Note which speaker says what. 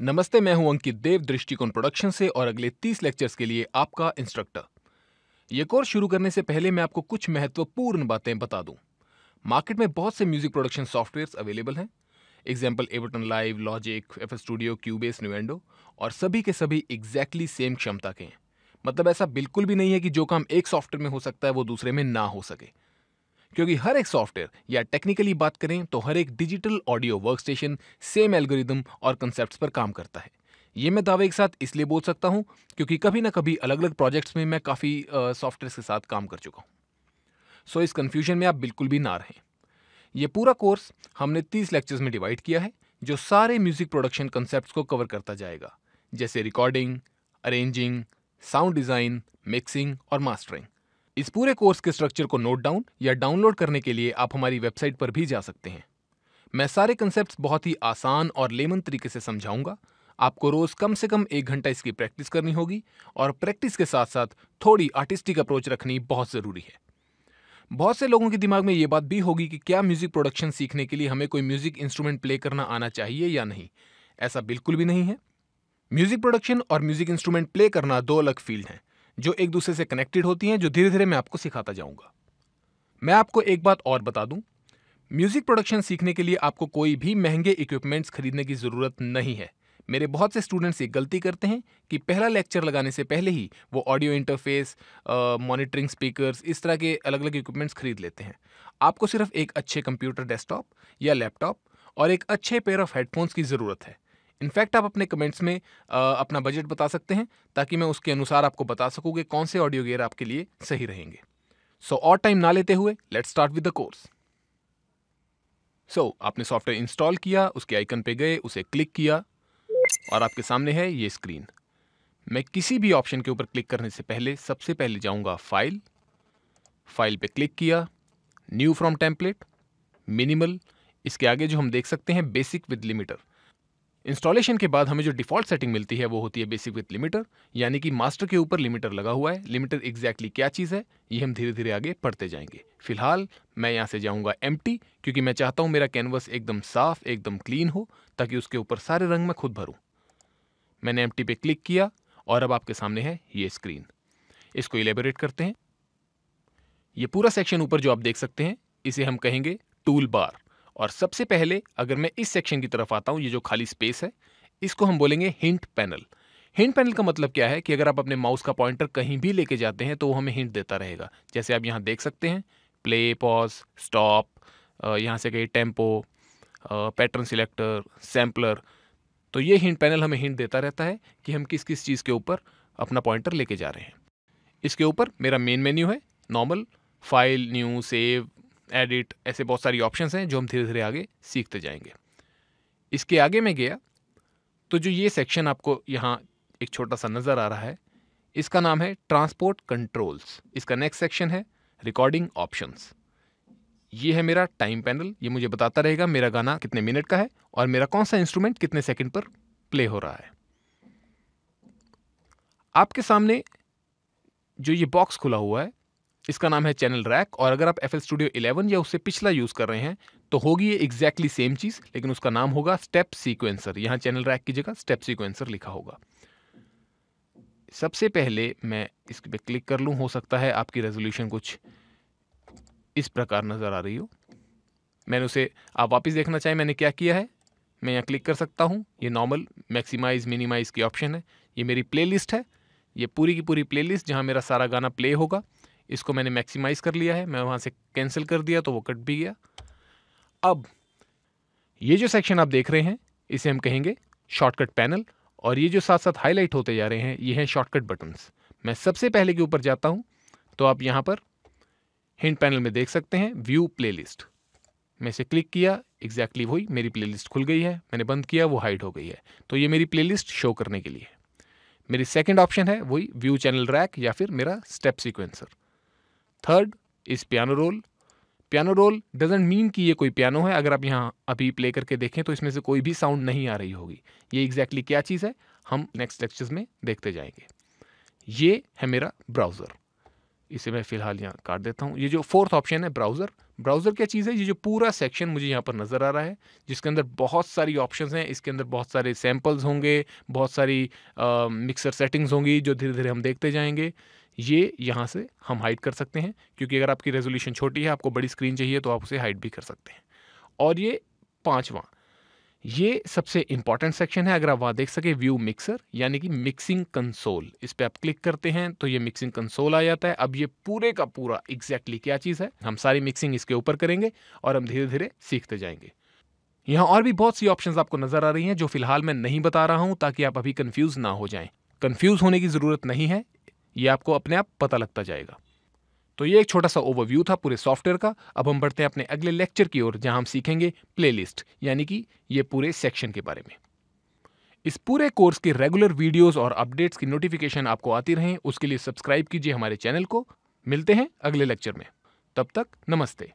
Speaker 1: नमस्ते मैं हूं अंकित देव दृष्टिकोण प्रोडक्शन से और अगले 30 लेक्चर्स के लिए आपका इंस्ट्रक्टर ये कोर्स शुरू करने से पहले मैं आपको कुछ महत्वपूर्ण बातें बता दूं मार्केट में बहुत से म्यूजिक प्रोडक्शन सॉफ्टवेयर्स अवेलेबल हैं example Ableton Live Logic F Studio Cubase Nuendo और सभी के सभी एग्जैक्टली सेम क्षमता के हैं मतलब ऐसा बिल्कुल भी नहीं है कि जो काम एक सॉफ्टवेयर में हो सकता है वो दूसरे में ना हो सके क्योंकि हर एक सॉफ्टवेयर या टेक्निकली बात करें तो हर एक digital audio workstation same algorithm और कंसेप्ट पर काम करता है ये मैं दावे के साथ इसलिए बोल सकता हूँ क्योंकि कभी ना कभी अलग अलग प्रोजेक्ट्स में मैं काफ़ी सॉफ्टवेयर के साथ काम कर चुका हूँ सो so, इस कन्फ्यूजन में आप बिल्कुल भी ना रहें ये पूरा कोर्स हमने तीस लेक्चर्स में डिवाइड किया है जो सारे म्यूज़िक प्रोडक्शन कंसेप्ट को कवर करता जाएगा जैसे recording arranging sound design mixing और मास्टरिंग इस पूरे कोर्स के स्ट्रक्चर को नोट डाउन या डाउनलोड करने के लिए आप हमारी वेबसाइट पर भी जा सकते हैं मैं सारे कंसेप्ट बहुत ही आसान और लेमन तरीके से समझाऊंगा आपको रोज़ कम से कम एक घंटा इसकी प्रैक्टिस करनी होगी और प्रैक्टिस के साथ साथ थोड़ी आर्टिस्टिक अप्रोच रखनी बहुत ज़रूरी है बहुत से लोगों के दिमाग में ये बात भी होगी कि क्या म्यूजिक प्रोडक्शन सीखने के लिए हमें कोई म्यूजिक इंस्ट्रूमेंट प्ले करना आना चाहिए या नहीं ऐसा बिल्कुल भी नहीं है म्यूजिक प्रोडक्शन और म्यूजिक इंस्ट्रूमेंट प्ले करना दो अलग फील्ड हैं जो एक दूसरे से कनेक्टेड होती हैं जो धीरे धीरे मैं आपको सिखाता जाऊंगा मैं आपको एक बात और बता दूं म्यूजिक प्रोडक्शन सीखने के लिए आपको कोई भी महंगे इक्विपमेंट्स खरीदने की ज़रूरत नहीं है मेरे बहुत से स्टूडेंट्स ये गलती करते हैं कि पहला लेक्चर लगाने से पहले ही वो ऑडियो इंटरफेस मॉनिटरिंग स्पीकर्स इस तरह के अलग अलग इक्विपमेंट्स खरीद लेते हैं आपको सिर्फ एक अच्छे कंप्यूटर डेस्कटॉप या लैपटॉप और एक अच्छे पेयर ऑफ हेडफोन्स की ज़रूरत है इनफैक्ट आप अपने कमेंट्स में आ, अपना बजट बता सकते हैं ताकि मैं उसके अनुसार आपको बता सकूँ कि कौन से ऑडियो गेयर आपके लिए सही रहेंगे सो और टाइम ना लेते हुए let start with the course so आपने सॉफ्टवेयर इंस्टॉल किया उसके आइकन पे गए उसे क्लिक किया और आपके सामने है ये स्क्रीन मैं किसी भी ऑप्शन के ऊपर क्लिक करने से पहले सबसे पहले जाऊंगा फाइल फाइल पे क्लिक किया न्यू फ्रॉम टेम्पलेट मिनिमल इसके आगे जो हम देख सकते हैं बेसिक विद लिमिटर इंस्टॉलेशन के बाद हमें जो डिफॉल्ट सेटिंग मिलती है वो होती है बेसिक विथ लिमिटर यानी कि मास्टर के ऊपर लिमिटर लगा हुआ है लिमिटर एग्जैक्टली क्या चीज़ है ये हम धीरे धीरे आगे पढ़ते जाएंगे फिलहाल मैं यहाँ से जाऊँगा एम क्योंकि मैं चाहता हूँ मेरा कैनवस एकदम साफ एकदम क्लीन हो ताकि उसके ऊपर सारे रंग मैं खुद भरूँ मैंने एम पे क्लिक किया और अब आपके सामने है ये स्क्रीन इसको इलेबोरेट करते हैं ये पूरा सेक्शन ऊपर जो आप देख सकते हैं इसे हम कहेंगे टूल बार और सबसे पहले अगर मैं इस सेक्शन की तरफ आता हूँ ये जो खाली स्पेस है इसको हम बोलेंगे हिंट पैनल हिंट पैनल का मतलब क्या है कि अगर आप अपने माउस का पॉइंटर कहीं भी लेके जाते हैं तो वो हमें हिंट देता रहेगा जैसे आप यहाँ देख सकते हैं प्ले पॉज स्टॉप यहाँ से कहीं टेम्पो पैटर्न सिलेक्टर सैम्पलर तो ये हिंट पैनल हमें हिंट देता रहता है कि हम किस किस चीज़ के ऊपर अपना पॉइंटर लेके जा रहे हैं इसके ऊपर मेरा मेन मेन्यू है normal file new save edit ऐसे बहुत सारी ऑप्शन हैं जो हम धीरे धीरे आगे सीखते जाएंगे इसके आगे मैं गया तो जो ये सेक्शन आपको यहाँ एक छोटा सा नज़र आ रहा है इसका नाम है ट्रांसपोर्ट कंट्रोल्स इसका नेक्स्ट सेक्शन है रिकॉर्डिंग ऑप्शंस ये है मेरा टाइम पैनल ये मुझे बताता रहेगा मेरा गाना कितने मिनट का है और मेरा कौन सा इंस्ट्रूमेंट कितने सेकंड पर प्ले हो रहा है आपके सामने जो ये बॉक्स खुला हुआ है इसका नाम है चैनल रैक और अगर आप एफ स्टूडियो इलेवन या उससे पिछला यूज़ कर रहे हैं तो होगी ये एग्जैक्टली सेम चीज़ लेकिन उसका नाम होगा स्टेप सीक्वेंसर यहाँ चैनल रैक की जगह स्टेप सीक्वेंसर लिखा होगा सबसे पहले मैं इस पर क्लिक कर लूँ हो सकता है आपकी रेजोल्यूशन कुछ इस प्रकार नज़र आ रही हो मैंने उसे आप वापस देखना चाहें मैंने क्या किया है मैं यहाँ क्लिक कर सकता हूँ ये नॉर्मल मैक्सिमाइज मिनिमाइज की ऑप्शन है ये मेरी प्लेलिस्ट है ये पूरी की पूरी प्लेलिस्ट जहाँ मेरा सारा गाना प्ले होगा इसको मैंने मैक्सिमाइज कर लिया है मैं वहाँ से कैंसिल कर दिया तो वो कट भी गया अब ये जो सेक्शन आप देख रहे हैं इसे हम कहेंगे शॉर्टकट पैनल और ये जो साथ साथ हाईलाइट होते जा रहे हैं ये हैं शॉर्टकट बटन्स मैं सबसे पहले के ऊपर जाता हूँ तो आप यहाँ पर हिंड पैनल में देख सकते हैं व्यू प्लेलिस्ट मैं इसे क्लिक किया एग्जैक्टली वही मेरी प्लेलिस्ट खुल गई है मैंने बंद किया वो हाइड हो गई है तो ये मेरी प्लेलिस्ट शो करने के लिए मेरी सेकंड ऑप्शन है वही व्यू चैनल रैक या फिर मेरा step sequencer third is piano roll piano roll doesn't mean कि ये कोई पियानो है अगर आप यहाँ अभी प्ले करके देखें तो इसमें से कोई भी साउंड नहीं आ रही होगी ये एग्जैक्टली exactly क्या चीज़ है हम नेक्स्ट लेक्चर्स में देखते जाएंगे ये है मेरा ब्राउज़र इसे मैं फ़िलहाल यहाँ काट देता हूँ ये जो फोर्थ ऑप्शन है ब्राउज़र ब्राउज़र क्या चीज़ है ये जो पूरा सेक्शन मुझे यहाँ पर नज़र आ रहा है जिसके अंदर बहुत सारी ऑप्शंस हैं इसके अंदर बहुत सारे सैम्पल्स होंगे बहुत सारी मिक्सर सेटिंग्स होंगी जो धीरे धीरे हम देखते जाएंगे ये यहाँ से हम हाइड कर सकते हैं क्योंकि अगर आपकी रेजोल्यूशन छोटी है आपको बड़ी स्क्रीन चाहिए तो आप उसे हाइड भी कर सकते हैं और ये पाँचवा ये सबसे इंपॉर्टेंट सेक्शन है अगर आप वहाँ देख सके व्यू मिक्सर यानी कि मिक्सिंग कंसोल इस पर आप क्लिक करते हैं तो ये मिक्सिंग कंसोल आ जाता है अब ये पूरे का पूरा एग्जैक्टली exactly क्या चीज़ है हम सारी मिक्सिंग इसके ऊपर करेंगे और हम धीरे धीरे सीखते जाएंगे यहाँ और भी बहुत सी ऑप्शन आपको नजर आ रही है जो फिलहाल मैं नहीं बता रहा हूँ ताकि आप अभी कन्फ्यूज ना हो जाए कन्फ्यूज होने की ज़रूरत नहीं है ये आपको अपने आप पता लगता जाएगा तो ये एक छोटा सा ओवरव्यू था पूरे सॉफ्टवेयर का अब हम बढ़ते हैं अपने अगले लेक्चर की ओर जहां हम सीखेंगे प्लेलिस्ट यानी कि ये पूरे सेक्शन के बारे में इस पूरे कोर्स के रेगुलर वीडियोस और अपडेट्स की नोटिफिकेशन आपको आती रहे उसके लिए सब्सक्राइब कीजिए हमारे चैनल को मिलते हैं अगले लेक्चर में तब तक नमस्ते